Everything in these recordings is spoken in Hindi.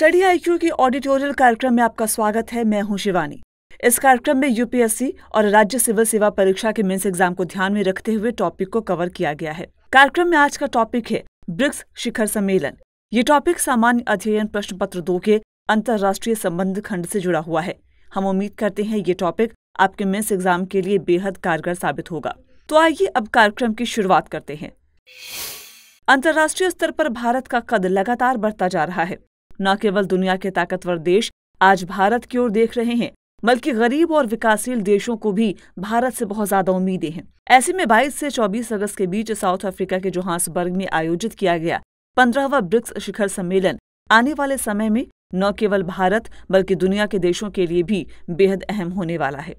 स्टडी आईक्यू की ऑडिटोरियल कार्यक्रम में आपका स्वागत है मैं हूं शिवानी इस कार्यक्रम में यूपीएससी और राज्य सिविल सेवा परीक्षा के मेंस एग्जाम को ध्यान में रखते हुए टॉपिक को कवर किया गया है कार्यक्रम में आज का टॉपिक है ब्रिक्स शिखर सम्मेलन ये टॉपिक सामान्य अध्ययन प्रश्न पत्र दो के अंतर्राष्ट्रीय संबंध खंड से जुड़ा हुआ है हम उम्मीद करते हैं ये टॉपिक आपके मेंस एग्जाम के लिए बेहद कारगर साबित होगा तो आइए अब कार्यक्रम की शुरुआत करते हैं अंतर्राष्ट्रीय स्तर पर भारत का कद लगातार बढ़ता जा रहा है न केवल दुनिया के ताकतवर देश आज भारत की ओर देख रहे हैं बल्कि गरीब और विकासशील देशों को भी भारत से बहुत ज्यादा उम्मीदें हैं ऐसे में 22 से 24 अगस्त के बीच साउथ अफ्रीका के जोहान्सबर्ग में आयोजित किया गया पंद्रहवा ब्रिक्स शिखर सम्मेलन आने वाले समय में न केवल भारत बल्कि दुनिया के देशों के लिए भी बेहद अहम होने वाला है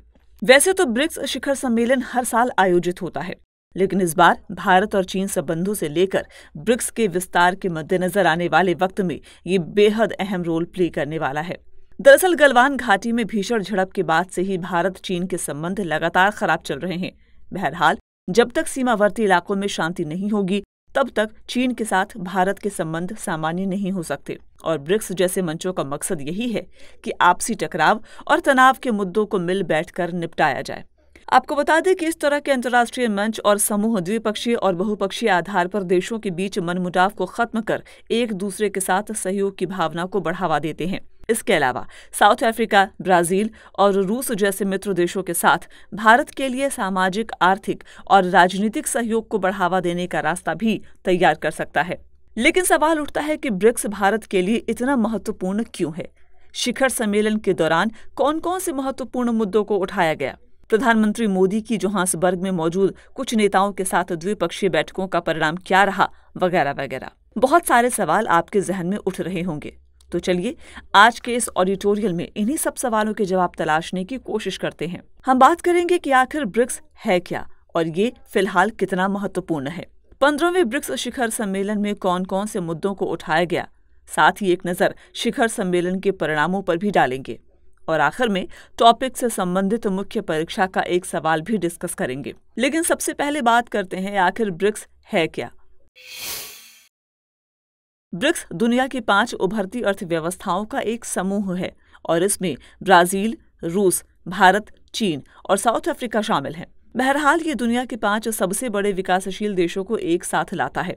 वैसे तो ब्रिक्स शिखर सम्मेलन हर साल आयोजित होता है लेकिन इस बार भारत और चीन संबंधों से लेकर ब्रिक्स के विस्तार के मद्देनजर आने वाले वक्त में ये बेहद अहम रोल प्ले करने वाला है दरअसल गलवान घाटी में भीषण झड़प के बाद से ही भारत चीन के संबंध लगातार खराब चल रहे हैं बहरहाल जब तक सीमावर्ती इलाकों में शांति नहीं होगी तब तक चीन के साथ भारत के संबंध सामान्य नहीं हो सकते और ब्रिक्स जैसे मंचों का मकसद यही है कि आपसी टकराव और तनाव के मुद्दों को मिल बैठकर निपटाया जाए आपको बता दें कि इस तरह के अंतर्राष्ट्रीय मंच और समूह द्विपक्षीय और बहुपक्षीय आधार पर देशों के बीच मनमुटाव को खत्म कर एक दूसरे के साथ सहयोग की भावना को बढ़ावा देते हैं इसके अलावा साउथ अफ्रीका ब्राजील और रूस जैसे मित्र देशों के साथ भारत के लिए सामाजिक आर्थिक और राजनीतिक सहयोग को बढ़ावा देने का रास्ता भी तैयार कर सकता है लेकिन सवाल उठता है कि ब्रिक्स भारत के लिए इतना महत्वपूर्ण क्यों है शिखर सम्मेलन के दौरान कौन कौन से महत्वपूर्ण मुद्दों को उठाया गया प्रधानमंत्री मोदी की जोहान्सबर्ग में मौजूद कुछ नेताओं के साथ द्विपक्षीय बैठकों का परिणाम क्या रहा वगैरह वगैरह बहुत सारे सवाल आपके जहन में उठ रहे होंगे तो चलिए आज के इस ऑडिटोरियल में इन्हीं सब सवालों के जवाब तलाशने की कोशिश करते हैं हम बात करेंगे कि आखिर ब्रिक्स है क्या और ये फिलहाल कितना महत्वपूर्ण है पंद्रहवें ब्रिक्स शिखर सम्मेलन में कौन कौन से मुद्दों को उठाया गया साथ ही एक नज़र शिखर सम्मेलन के परिणामों पर भी डालेंगे और आखिर में टॉपिक से संबंधित मुख्य परीक्षा का एक सवाल भी डिस्कस करेंगे लेकिन सबसे पहले बात करते हैं आखिर ब्रिक्स है क्या ब्रिक्स दुनिया की पांच उभरती अर्थव्यवस्थाओं का एक समूह है और इसमें ब्राजील रूस भारत चीन और साउथ अफ्रीका शामिल हैं बहरहाल ये दुनिया के पांच सबसे बड़े विकासशील देशों को एक साथ लाता है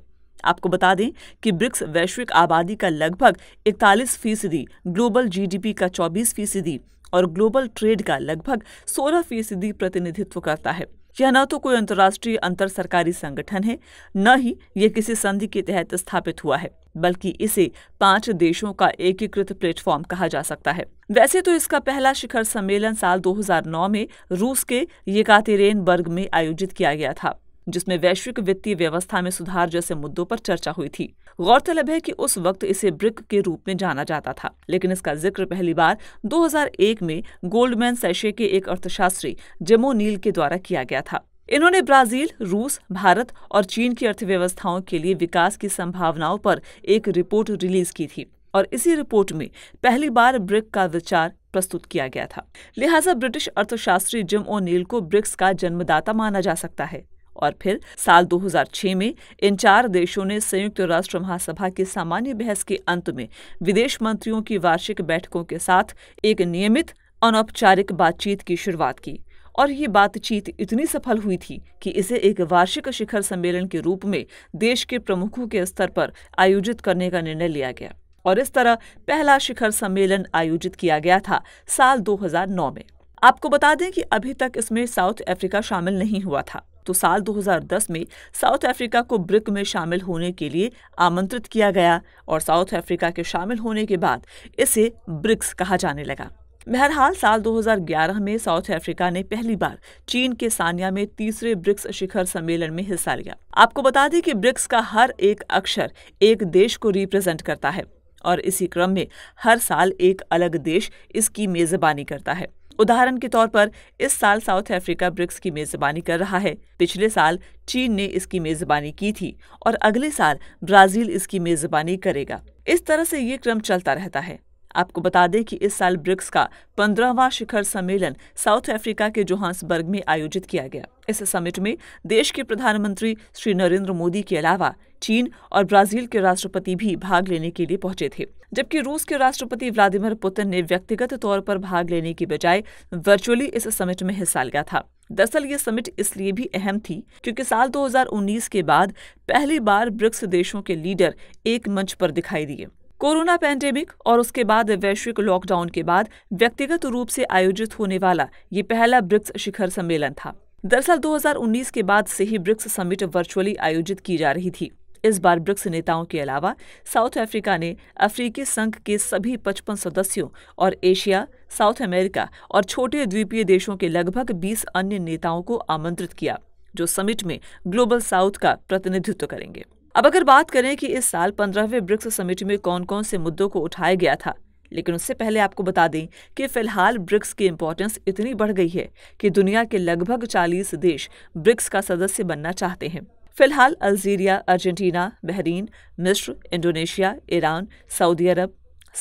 आपको बता दें कि ब्रिक्स वैश्विक आबादी का लगभग इकतालीस फीसदी ग्लोबल जीडीपी का चौबीस फीसदी और ग्लोबल ट्रेड का लगभग 16 फीसदी प्रतिनिधित्व करता है यह न तो कोई अंतर्राष्ट्रीय अंतर सरकारी संगठन है न ही यह किसी संधि के तहत स्थापित हुआ है बल्कि इसे पांच देशों का एकीकृत प्लेटफॉर्म कहा जा सकता है वैसे तो इसका पहला शिखर सम्मेलन साल 2009 में रूस के येकातेरेन में आयोजित किया गया था जिसमें वैश्विक वित्तीय व्यवस्था में सुधार जैसे मुद्दों पर चर्चा हुई थी गौरतलब है कि उस वक्त इसे ब्रिक के रूप में जाना जाता था लेकिन इसका जिक्र पहली बार 2001 में गोल्डमैन सैशे के एक अर्थशास्त्री जेमो नील के द्वारा किया गया था इन्होंने ब्राजील रूस भारत और चीन की अर्थव्यवस्थाओं के लिए विकास की संभावनाओं पर एक रिपोर्ट रिलीज की थी और इसी रिपोर्ट में पहली बार ब्रिक का विचार प्रस्तुत किया गया था लिहाजा ब्रिटिश अर्थशास्त्री जिम ओ नील को ब्रिक्स का जन्मदाता माना जा सकता है और फिर साल 2006 में इन चार देशों ने संयुक्त राष्ट्र महासभा की सामान्य बहस के अंत में विदेश मंत्रियों की वार्षिक बैठकों के साथ एक नियमित अनौपचारिक बातचीत की शुरुआत की और ये बातचीत इतनी सफल हुई थी कि इसे एक वार्षिक शिखर सम्मेलन के रूप में देश के प्रमुखों के स्तर पर आयोजित करने का निर्णय लिया गया और इस तरह पहला शिखर सम्मेलन आयोजित किया गया था साल 2009 में आपको बता दें कि अभी तक इसमें साउथ अफ्रीका शामिल नहीं हुआ था तो साल 2010 में साउथ अफ्रीका को ब्रिक में शामिल होने के लिए आमंत्रित किया गया और साउथ अफ्रीका के शामिल होने के बाद इसे ब्रिक्स कहा जाने लगा बहरहाल साल 2011 में साउथ अफ्रीका ने पहली बार चीन के सानिया में तीसरे ब्रिक्स शिखर सम्मेलन में हिस्सा लिया आपको बता दें कि ब्रिक्स का हर एक अक्षर एक देश को रिप्रेजेंट करता है और इसी क्रम में हर साल एक अलग देश इसकी मेजबानी करता है उदाहरण के तौर पर इस साल साउथ अफ्रीका ब्रिक्स की मेजबानी कर रहा है पिछले साल चीन ने इसकी मेजबानी की थी और अगले साल ब्राजील इसकी मेजबानी करेगा इस तरह से ये क्रम चलता रहता है आपको बता दें कि इस साल ब्रिक्स का पंद्रहवां शिखर सम्मेलन साउथ अफ्रीका के जोहान्सबर्ग में आयोजित किया गया इस समिट में देश के प्रधानमंत्री श्री नरेंद्र मोदी के अलावा चीन और ब्राजील के राष्ट्रपति भी भाग लेने के लिए पहुंचे थे जबकि रूस के राष्ट्रपति व्लादिमीर पुतिन ने व्यक्तिगत तौर पर भाग लेने की बजाय वर्चुअली इस समिट में हिस्सा लिया था दरअसल ये समिट इसलिए भी अहम थी क्योंकि साल 2019 के बाद पहली बार ब्रिक्स देशों के लीडर एक मंच पर दिखाई दिए कोरोना पैंडेमिक और उसके बाद वैश्विक लॉकडाउन के बाद व्यक्तिगत रूप से आयोजित होने वाला ये पहला ब्रिक्स शिखर सम्मेलन था दरअसल 2019 के बाद से ही ब्रिक्स समिट वर्चुअली आयोजित की जा रही थी इस बार ब्रिक्स नेताओं के अलावा साउथ अफ्रीका ने अफ्रीकी संघ के सभी 55 सदस्यों और एशिया साउथ अमेरिका और छोटे द्वीपीय देशों के लगभग 20 अन्य नेताओं को आमंत्रित किया जो समिट में ग्लोबल साउथ का प्रतिनिधित्व करेंगे अब अगर बात करें कि इस साल पंद्रहवें ब्रिक्स समिट में कौन कौन से मुद्दों को उठाया गया था लेकिन उससे पहले आपको बता दें कि फिलहाल ब्रिक्स की इम्पोर्टेंस इतनी बढ़ गई है कि दुनिया के लगभग 40 देश ब्रिक्स का सदस्य बनना चाहते हैं फिलहाल अल्जीरिया अर्जेंटीना बहरीन मिस्र इंडोनेशिया ईरान सऊदी अरब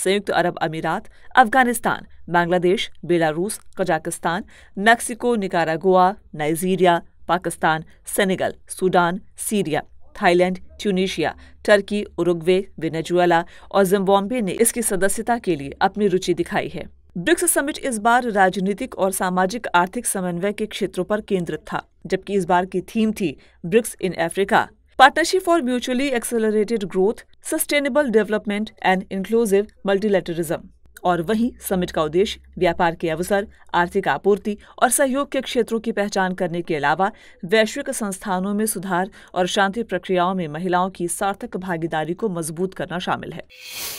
संयुक्त अरब अमीरात Afghanistan Bangladesh Belarus Kazakhstan Mexico Nicaragua Nigeria Pakistan Senegal Sudan Syria Thailand Tunisia Turkey Uruguay Venezuela और जिम्बाब्वे ने इसकी सदस्यता के लिए अपनी रुचि दिखाई है ब्रिक्स समिट इस बार राजनीतिक और सामाजिक आर्थिक समन्वय के क्षेत्रों पर केंद्रित था जबकि इस बार की थीम थी BRICS in Africa partnership for mutually accelerated growth sustainable development and inclusive multilateralism और वहीं समिट का उद्देश्य व्यापार के अवसर आर्थिक आपूर्ति और सहयोग के क्षेत्रों की पहचान करने के अलावा वैश्विक संस्थानों में सुधार और शांति प्रक्रियाओं में महिलाओं की सार्थक भागीदारी को मजबूत करना शामिल है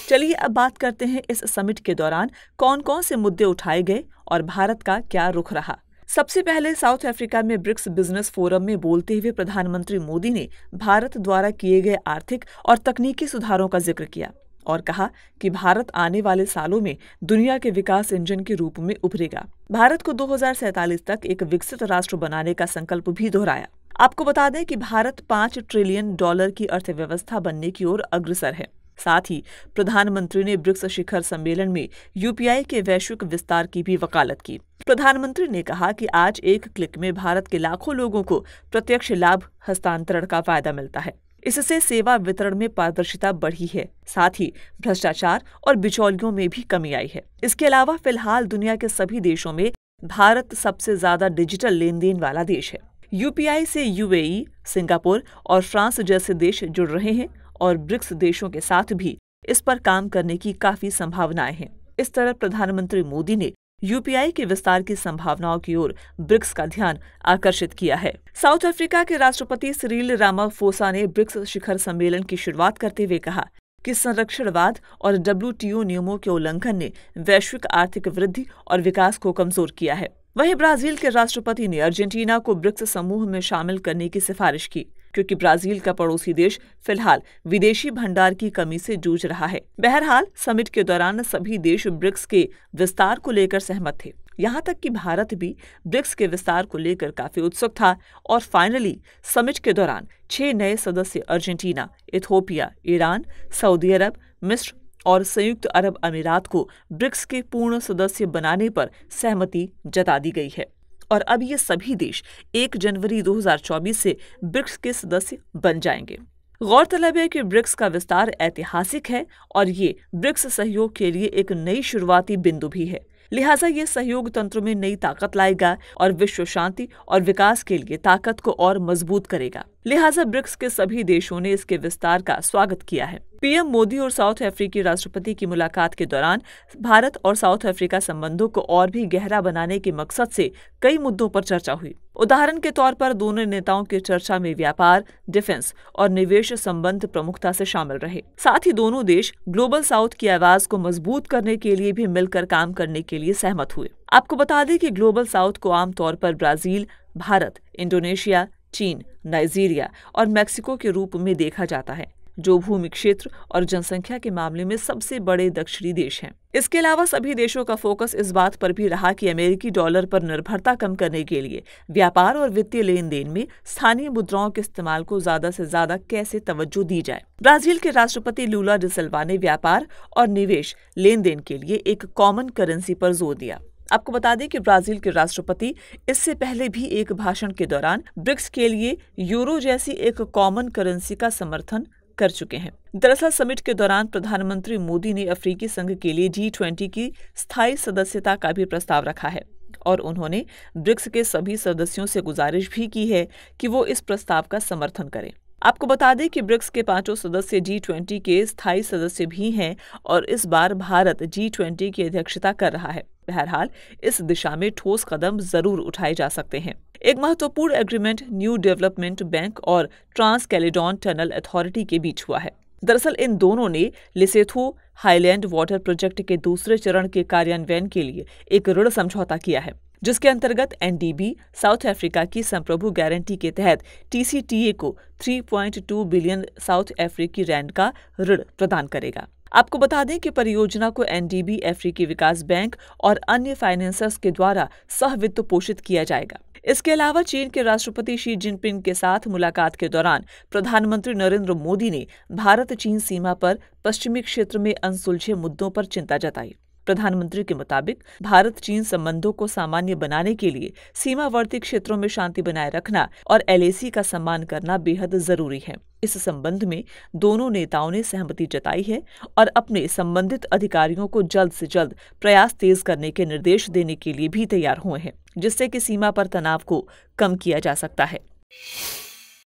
चलिए अब बात करते हैं इस समिट के दौरान कौन कौन से मुद्दे उठाए गए और भारत का क्या रुख रहा सबसे पहले साउथ अफ्रीका में ब्रिक्स बिजनेस फोरम में बोलते हुए प्रधानमंत्री मोदी ने भारत द्वारा किए गए आर्थिक और तकनीकी सुधारों का जिक्र किया और कहा कि भारत आने वाले सालों में दुनिया के विकास इंजन के रूप में उभरेगा भारत को दो तक एक विकसित राष्ट्र बनाने का संकल्प भी दोहराया आपको बता दें कि भारत पाँच ट्रिलियन डॉलर की अर्थव्यवस्था बनने की ओर अग्रसर है साथ ही प्रधानमंत्री ने ब्रिक्स शिखर सम्मेलन में यूपीआई के वैश्विक विस्तार की भी वकालत की प्रधानमंत्री ने कहा कि आज एक क्लिक में भारत के लाखों लोगों को प्रत्यक्ष लाभ हस्तांतरण का फायदा मिलता है इससे सेवा वितरण में पारदर्शिता बढ़ी है साथ ही भ्रष्टाचार और बिचौलियों में भी कमी आई है इसके अलावा फिलहाल दुनिया के सभी देशों में भारत सबसे ज्यादा डिजिटल लेन देन वाला देश है यूपीआई से यूएई, सिंगापुर और फ्रांस जैसे देश जुड़ रहे हैं और ब्रिक्स देशों के साथ भी इस पर काम करने की काफी संभावनाएं हैं इस तरह प्रधानमंत्री मोदी ने यूपीआई के विस्तार की संभावनाओं की ओर ब्रिक्स का ध्यान आकर्षित किया है साउथ अफ्रीका के राष्ट्रपति सिरिल रामाफोसा ने ब्रिक्स शिखर सम्मेलन की शुरुआत करते हुए कहा कि संरक्षणवाद और डब्ल्यू नियमों के उल्लंघन ने वैश्विक आर्थिक वृद्धि और विकास को कमजोर किया है वहीं ब्राजील के राष्ट्रपति ने अर्जेंटीना को ब्रिक्स समूह में शामिल करने की सिफारिश की क्योंकि ब्राजील का पड़ोसी देश फिलहाल विदेशी भंडार की कमी से जूझ रहा है बहरहाल समिट के दौरान सभी देश ब्रिक्स के विस्तार को लेकर सहमत थे यहाँ तक कि भारत भी ब्रिक्स के विस्तार को लेकर काफी उत्सुक था और फाइनली समिट के दौरान छह नए सदस्य अर्जेंटीना इथोपिया ईरान सऊदी अरब मिस्र और संयुक्त अरब अमीरात को ब्रिक्स के पूर्ण सदस्य बनाने पर सहमति जता दी गई है और अब ये सभी देश 1 जनवरी 2024 से ब्रिक्स के सदस्य बन जाएंगे गौरतलब है कि ब्रिक्स का विस्तार ऐतिहासिक है और ये ब्रिक्स सहयोग के लिए एक नई शुरुआती बिंदु भी है लिहाजा ये सहयोग तंत्र में नई ताकत लाएगा और विश्व शांति और विकास के लिए ताकत को और मजबूत करेगा लिहाजा ब्रिक्स के सभी देशों ने इसके विस्तार का स्वागत किया है पीएम मोदी और साउथ अफ्रीकी राष्ट्रपति की मुलाकात के दौरान भारत और साउथ अफ्रीका संबंधों को और भी गहरा बनाने के मकसद से कई मुद्दों पर चर्चा हुई उदाहरण के तौर पर दोनों नेताओं की चर्चा में व्यापार डिफेंस और निवेश संबंध प्रमुखता से शामिल रहे साथ ही दोनों देश ग्लोबल साउथ की आवाज को मजबूत करने के लिए भी मिलकर काम करने के लिए सहमत हुए आपको बता दें कि ग्लोबल साउथ को आमतौर पर ब्राजील भारत इंडोनेशिया चीन नाइजीरिया और मैक्सिको के रूप में देखा जाता है जो भूमि क्षेत्र और जनसंख्या के मामले में सबसे बड़े दक्षिणी देश हैं इसके अलावा सभी देशों का फोकस इस बात पर भी रहा कि अमेरिकी डॉलर पर निर्भरता कम करने के लिए व्यापार और वित्तीय लेन देन में स्थानीय मुद्राओं के इस्तेमाल को ज्यादा से ज्यादा कैसे तवज्जो दी जाए ब्राजील के राष्ट्रपति लूला डिसल्वा ने व्यापार और निवेश लेन देन के लिए एक कॉमन करेंसी पर जोर दिया आपको बता दें कि ब्राजील के राष्ट्रपति इससे पहले भी एक भाषण के दौरान ब्रिक्स के लिए यूरो जैसी एक कॉमन करेंसी का समर्थन कर चुके हैं दरअसल समिट के दौरान प्रधानमंत्री मोदी ने अफ्रीकी संघ के लिए जी ट्वेंटी की स्थायी सदस्यता का भी प्रस्ताव रखा है और उन्होंने ब्रिक्स के सभी सदस्यों से गुजारिश भी की है कि वो इस प्रस्ताव का समर्थन करें आपको बता दें कि ब्रिक्स के पांचों सदस्य जी ट्वेंटी के स्थायी सदस्य भी हैं और इस बार भारत जी ट्वेंटी की अध्यक्षता कर रहा है बहरहाल इस दिशा में ठोस कदम जरूर उठाए जा सकते हैं एक महत्वपूर्ण एग्रीमेंट न्यू डेवलपमेंट बैंक और ट्रांस कैलिडोन टनल अथॉरिटी के बीच हुआ है दरअसल इन दोनों ने लिसेथो हाईलैंड वाटर प्रोजेक्ट के दूसरे चरण के कार्यान्वयन के लिए एक ऋण समझौता किया है जिसके अंतर्गत एनडीबी साउथ अफ्रीका की संप्रभु गारंटी के तहत टीसीटीए को 3.2 बिलियन साउथ अफ्रीकी रैंड का ऋण प्रदान करेगा आपको बता दें कि परियोजना को एनडीबी अफ्रीकी विकास बैंक और अन्य फाइनेंसर्स के द्वारा सह वित्त पोषित किया जाएगा इसके अलावा चीन के राष्ट्रपति शी जिनपिंग के साथ मुलाकात के दौरान प्रधानमंत्री नरेंद्र मोदी ने भारत चीन सीमा पर पश्चिमी क्षेत्र में अनसुलझे मुद्दों पर चिंता जताई प्रधानमंत्री के मुताबिक भारत चीन संबंधों को सामान्य बनाने के लिए सीमावर्ती क्षेत्रों में शांति बनाए रखना और एल का सम्मान करना बेहद जरूरी है इस संबंध में दोनों नेताओं ने सहमति जताई है और अपने संबंधित अधिकारियों को जल्द से जल्द प्रयास तेज करने के निर्देश देने के लिए भी तैयार हुए हैं जिससे कि सीमा पर तनाव को कम किया जा सकता है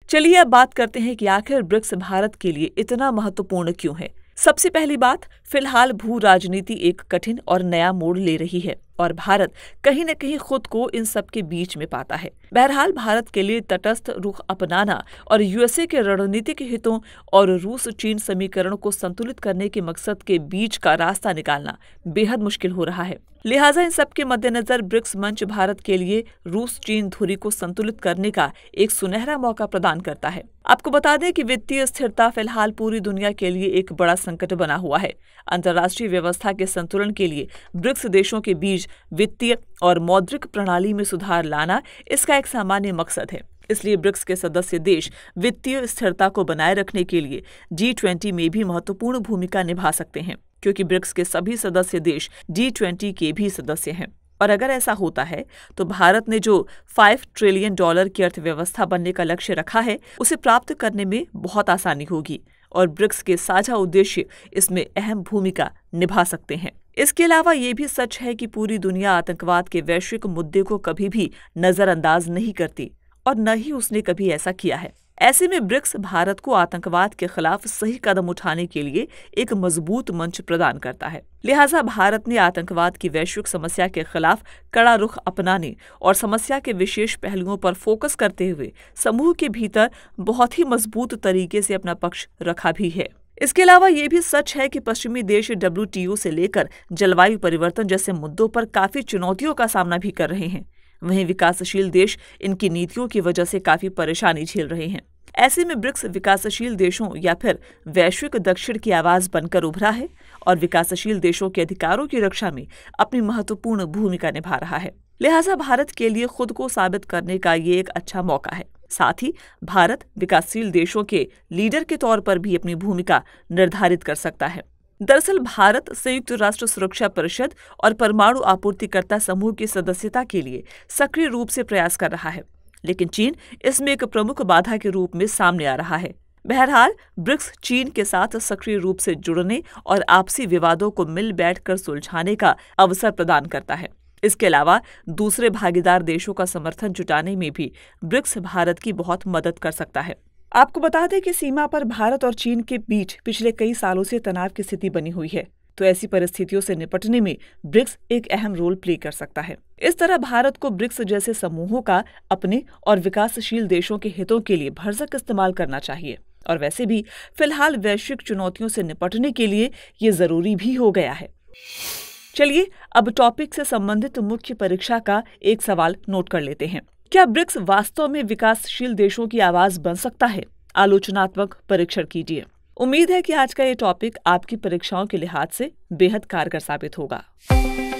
चलिए अब बात करते हैं कि आखिर ब्रिक्स भारत के लिए इतना महत्वपूर्ण क्यों है सबसे पहली बात फिलहाल भू राजनीति एक कठिन और नया मोड़ ले रही है और भारत कहीं न कहीं खुद को इन सब के बीच में पाता है बहरहाल भारत के लिए तटस्थ रुख अपनाना और यूएसए के रणनीतिक हितों और रूस चीन समीकरण को संतुलित करने के मकसद के बीच का रास्ता निकालना बेहद मुश्किल हो रहा है लिहाजा इन सब के मद्देनजर ब्रिक्स मंच भारत के लिए रूस चीन धुरी को संतुलित करने का एक सुनहरा मौका प्रदान करता है आपको बता दें कि वित्तीय स्थिरता फिलहाल पूरी दुनिया के लिए एक बड़ा संकट बना हुआ है अंतर्राष्ट्रीय व्यवस्था के संतुलन के लिए ब्रिक्स देशों के बीच वित्तीय और मौद्रिक प्रणाली में सुधार लाना इसका एक सामान्य मकसद है इसलिए ब्रिक्स के सदस्य देश वित्तीय स्थिरता को बनाए रखने के लिए जी ट्वेंटी में भी महत्वपूर्ण भूमिका निभा सकते हैं क्योंकि ब्रिक्स के सभी सदस्य देश जी ट्वेंटी के भी सदस्य हैं और अगर ऐसा होता है तो भारत ने जो फाइव ट्रिलियन डॉलर की अर्थव्यवस्था बनने का लक्ष्य रखा है उसे प्राप्त करने में बहुत आसानी होगी और ब्रिक्स के साझा उद्देश्य इसमें अहम भूमिका निभा सकते हैं इसके अलावा ये भी सच है कि पूरी दुनिया आतंकवाद के वैश्विक मुद्दे को कभी भी नजरअंदाज नहीं करती और न ही उसने कभी ऐसा किया है ऐसे में ब्रिक्स भारत को आतंकवाद के खिलाफ सही कदम उठाने के लिए एक मजबूत मंच प्रदान करता है लिहाजा भारत ने आतंकवाद की वैश्विक समस्या के खिलाफ कड़ा रुख अपनाने और समस्या के विशेष पहलुओं पर फोकस करते हुए समूह के भीतर बहुत ही मजबूत तरीके से अपना पक्ष रखा भी है इसके अलावा ये भी सच है कि पश्चिमी देश डब्ल्यू से लेकर जलवायु परिवर्तन जैसे मुद्दों पर काफी चुनौतियों का सामना भी कर रहे हैं वहीं विकासशील देश इनकी नीतियों की वजह से काफी परेशानी झेल रहे हैं ऐसे में ब्रिक्स विकासशील देशों या फिर वैश्विक दक्षिण की आवाज बनकर उभरा है और विकासशील देशों के अधिकारों की रक्षा में अपनी महत्वपूर्ण भूमिका निभा रहा है लिहाजा भारत के लिए खुद को साबित करने का ये एक अच्छा मौका है साथ ही भारत विकासशील देशों के लीडर के तौर पर भी अपनी भूमिका निर्धारित कर सकता है दरअसल भारत संयुक्त राष्ट्र सुरक्षा परिषद और परमाणु आपूर्तिकर्ता समूह की सदस्यता के लिए सक्रिय रूप से प्रयास कर रहा है लेकिन चीन इसमें एक प्रमुख बाधा के रूप में सामने आ रहा है बहरहाल ब्रिक्स चीन के साथ सक्रिय रूप से जुड़ने और आपसी विवादों को मिल बैठकर सुलझाने का अवसर प्रदान करता है इसके अलावा दूसरे भागीदार देशों का समर्थन जुटाने में भी ब्रिक्स भारत की बहुत मदद कर सकता है आपको बता दें कि सीमा पर भारत और चीन के बीच पिछले कई सालों से तनाव की स्थिति बनी हुई है तो ऐसी परिस्थितियों से निपटने में ब्रिक्स एक अहम रोल प्ले कर सकता है इस तरह भारत को ब्रिक्स जैसे समूहों का अपने और विकासशील देशों के हितों के लिए भरसक इस्तेमाल करना चाहिए और वैसे भी फिलहाल वैश्विक चुनौतियों से निपटने के लिए ये जरूरी भी हो गया है चलिए अब टॉपिक से संबंधित मुख्य परीक्षा का एक सवाल नोट कर लेते हैं क्या ब्रिक्स वास्तव में विकासशील देशों की आवाज बन सकता है आलोचनात्मक परीक्षण कीजिए उम्मीद है कि आज का ये टॉपिक आपकी परीक्षाओं के लिहाज से बेहद कारगर साबित होगा